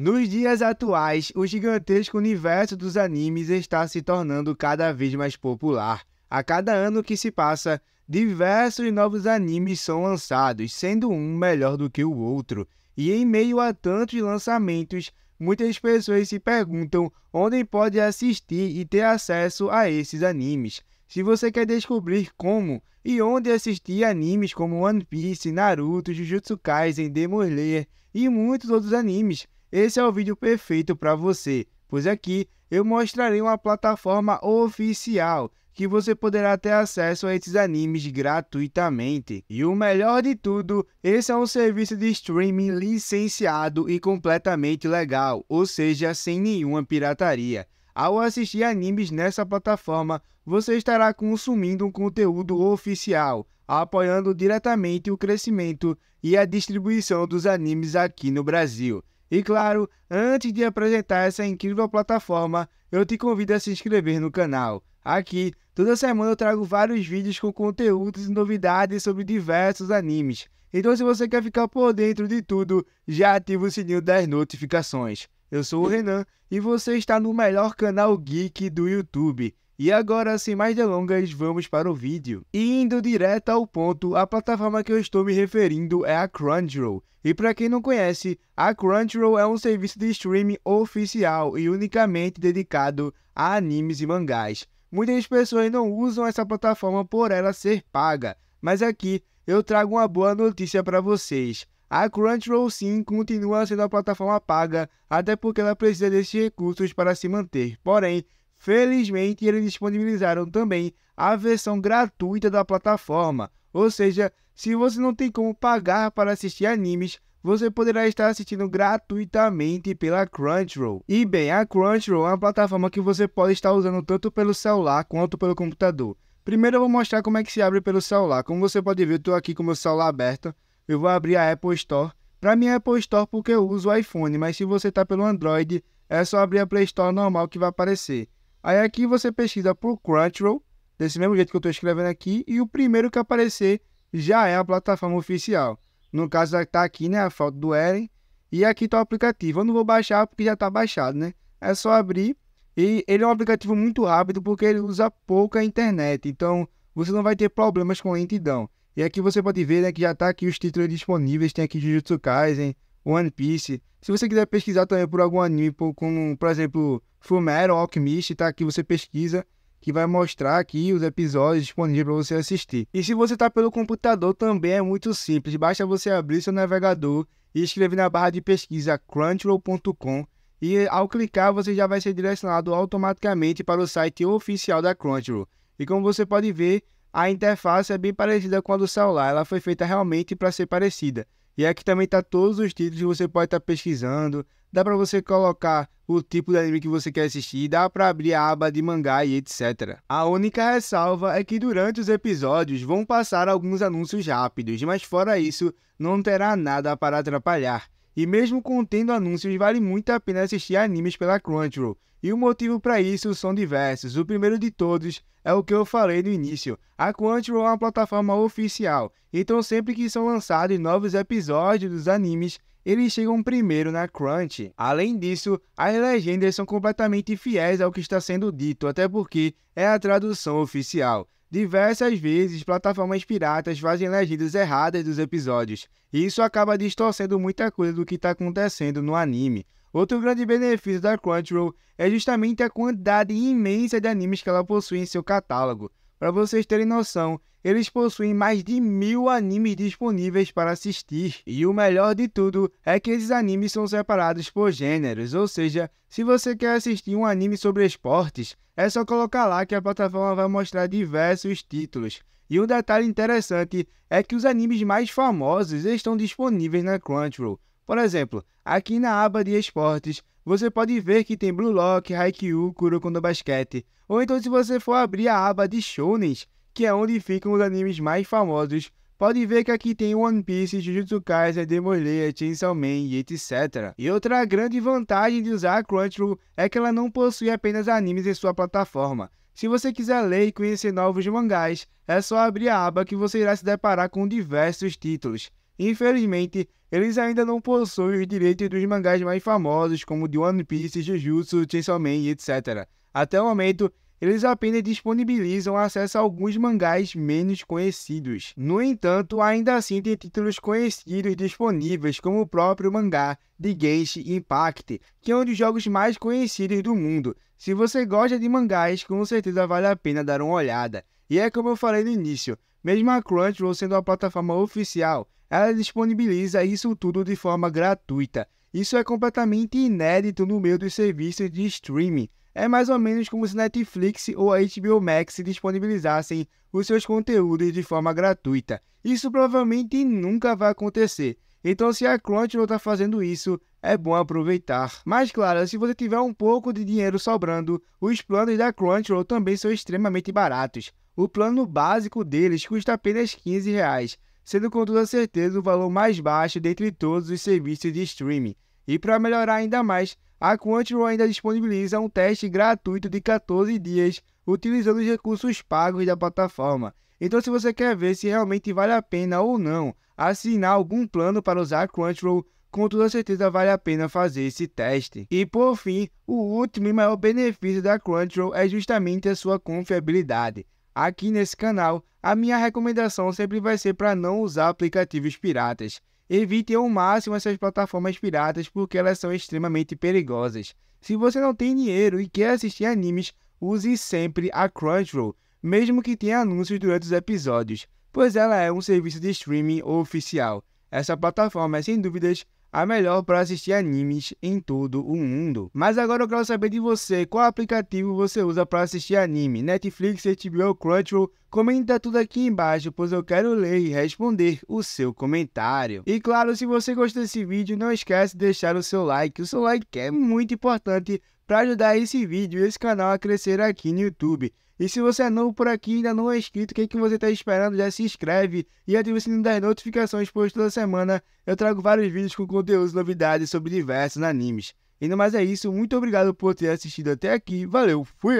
Nos dias atuais, o gigantesco universo dos animes está se tornando cada vez mais popular. A cada ano que se passa, diversos novos animes são lançados, sendo um melhor do que o outro. E em meio a tantos lançamentos, muitas pessoas se perguntam onde pode assistir e ter acesso a esses animes. Se você quer descobrir como e onde assistir animes como One Piece, Naruto, Jujutsu Kaisen, Demon Slayer e muitos outros animes, esse é o vídeo perfeito para você, pois aqui eu mostrarei uma plataforma oficial que você poderá ter acesso a esses animes gratuitamente. E o melhor de tudo, esse é um serviço de streaming licenciado e completamente legal, ou seja, sem nenhuma pirataria. Ao assistir animes nessa plataforma, você estará consumindo um conteúdo oficial, apoiando diretamente o crescimento e a distribuição dos animes aqui no Brasil. E claro, antes de apresentar essa incrível plataforma, eu te convido a se inscrever no canal. Aqui, toda semana eu trago vários vídeos com conteúdos e novidades sobre diversos animes. Então se você quer ficar por dentro de tudo, já ativa o sininho das notificações. Eu sou o Renan e você está no melhor canal geek do YouTube. E agora, sem mais delongas, vamos para o vídeo. E indo direto ao ponto, a plataforma que eu estou me referindo é a Crunchyroll. E para quem não conhece, a Crunchyroll é um serviço de streaming oficial e unicamente dedicado a animes e mangás. Muitas pessoas não usam essa plataforma por ela ser paga, mas aqui eu trago uma boa notícia para vocês. A Crunchyroll sim continua sendo a plataforma paga, até porque ela precisa desses recursos para se manter. Porém, Felizmente, eles disponibilizaram também a versão gratuita da plataforma, ou seja, se você não tem como pagar para assistir animes, você poderá estar assistindo gratuitamente pela Crunchyroll. E bem, a Crunchyroll é uma plataforma que você pode estar usando tanto pelo celular quanto pelo computador. Primeiro eu vou mostrar como é que se abre pelo celular. Como você pode ver, eu estou aqui com o meu celular aberto. Eu vou abrir a Apple Store. Para mim é Apple Store porque eu uso o iPhone, mas se você está pelo Android, é só abrir a Play Store normal que vai aparecer. Aí aqui você pesquisa por Crunchyroll, desse mesmo jeito que eu estou escrevendo aqui, e o primeiro que aparecer já é a plataforma oficial. No caso, está aqui né, a foto do Eren, e aqui está o aplicativo. Eu não vou baixar porque já está baixado, né? É só abrir, e ele é um aplicativo muito rápido porque ele usa pouca internet, então você não vai ter problemas com lentidão. E aqui você pode ver né, que já está aqui os títulos disponíveis, tem aqui Jujutsu Kaisen, One Piece. Se você quiser pesquisar também por algum anime, por, como, por exemplo, Fumero, Alchemist, tá aqui, você pesquisa que vai mostrar aqui os episódios disponíveis para você assistir. E se você está pelo computador também é muito simples, basta você abrir seu navegador e escrever na barra de pesquisa crunchyroll.com e ao clicar você já vai ser direcionado automaticamente para o site oficial da Crunchyroll. E como você pode ver, a interface é bem parecida com a do celular, ela foi feita realmente para ser parecida. E aqui também tá todos os títulos que você pode estar tá pesquisando. Dá para você colocar o tipo de anime que você quer assistir, dá para abrir a aba de mangá e etc. A única ressalva é que durante os episódios vão passar alguns anúncios rápidos, mas fora isso, não terá nada para atrapalhar. E mesmo contendo anúncios, vale muito a pena assistir animes pela Crunchyroll. E o motivo para isso são diversos. O primeiro de todos é o que eu falei no início. A Crunchyroll é uma plataforma oficial, então sempre que são lançados novos episódios dos animes, eles chegam primeiro na Crunch. Além disso, as legendas são completamente fiéis ao que está sendo dito, até porque é a tradução oficial. Diversas vezes, plataformas piratas fazem legendas erradas dos episódios, e isso acaba distorcendo muita coisa do que está acontecendo no anime. Outro grande benefício da Crunchyroll é justamente a quantidade imensa de animes que ela possui em seu catálogo. Para vocês terem noção, eles possuem mais de mil animes disponíveis para assistir. E o melhor de tudo é que esses animes são separados por gêneros, ou seja, se você quer assistir um anime sobre esportes, é só colocar lá que a plataforma vai mostrar diversos títulos. E um detalhe interessante é que os animes mais famosos estão disponíveis na Crunchyroll, por exemplo, aqui na aba de esportes, você pode ver que tem Blue Lock, Haikyuu, Kuroko no Basquete. Ou então se você for abrir a aba de shounen, que é onde ficam os animes mais famosos, pode ver que aqui tem One Piece, Jujutsu Kaisen, Demon Slayer, Chainsaw Man e etc. E outra grande vantagem de usar a Crunchyroll é que ela não possui apenas animes em sua plataforma. Se você quiser ler e conhecer novos mangás, é só abrir a aba que você irá se deparar com diversos títulos. Infelizmente, eles ainda não possuem os direitos dos mangás mais famosos, como de One Piece, Jujutsu, Chainsaw Man, etc. Até o momento, eles apenas disponibilizam acesso a alguns mangás menos conhecidos. No entanto, ainda assim tem títulos conhecidos disponíveis, como o próprio mangá de Genshin Impact, que é um dos jogos mais conhecidos do mundo. Se você gosta de mangás, com certeza vale a pena dar uma olhada. E é como eu falei no início, mesmo a Crunchyroll sendo uma plataforma oficial, ela disponibiliza isso tudo de forma gratuita. Isso é completamente inédito no meio dos serviços de streaming. É mais ou menos como se Netflix ou HBO Max disponibilizassem os seus conteúdos de forma gratuita. Isso provavelmente nunca vai acontecer. Então, se a Crunchyroll está fazendo isso, é bom aproveitar. Mas, claro, se você tiver um pouco de dinheiro sobrando, os planos da Crunchyroll também são extremamente baratos. O plano básico deles custa apenas 15 reais, sendo com toda certeza o valor mais baixo dentre todos os serviços de streaming. E para melhorar ainda mais, a Crunchyroll ainda disponibiliza um teste gratuito de 14 dias utilizando os recursos pagos da plataforma. Então, se você quer ver se realmente vale a pena ou não assinar algum plano para usar a Crunchyroll, com toda certeza vale a pena fazer esse teste. E por fim, o último e maior benefício da Crunchyroll é justamente a sua confiabilidade. Aqui nesse canal, a minha recomendação sempre vai ser para não usar aplicativos piratas. Evite ao máximo essas plataformas piratas porque elas são extremamente perigosas. Se você não tem dinheiro e quer assistir animes, use sempre a Crunchyroll, mesmo que tenha anúncios durante os episódios, pois ela é um serviço de streaming oficial. Essa plataforma é, sem dúvidas, a melhor para assistir animes em todo o mundo. Mas agora eu quero saber de você, qual aplicativo você usa para assistir anime? Netflix, HBO, Crunchyroll? Comenta tudo aqui embaixo, pois eu quero ler e responder o seu comentário. E claro, se você gostou desse vídeo, não esquece de deixar o seu like. O seu like é muito importante para ajudar esse vídeo e esse canal a crescer aqui no YouTube. E se você é novo por aqui e ainda não é inscrito, o que, é que você está esperando? Já se inscreve e ativa o sininho das notificações, pois toda semana eu trago vários vídeos com conteúdos e novidades sobre diversos animes. E no mais é isso, muito obrigado por ter assistido até aqui, valeu, fui!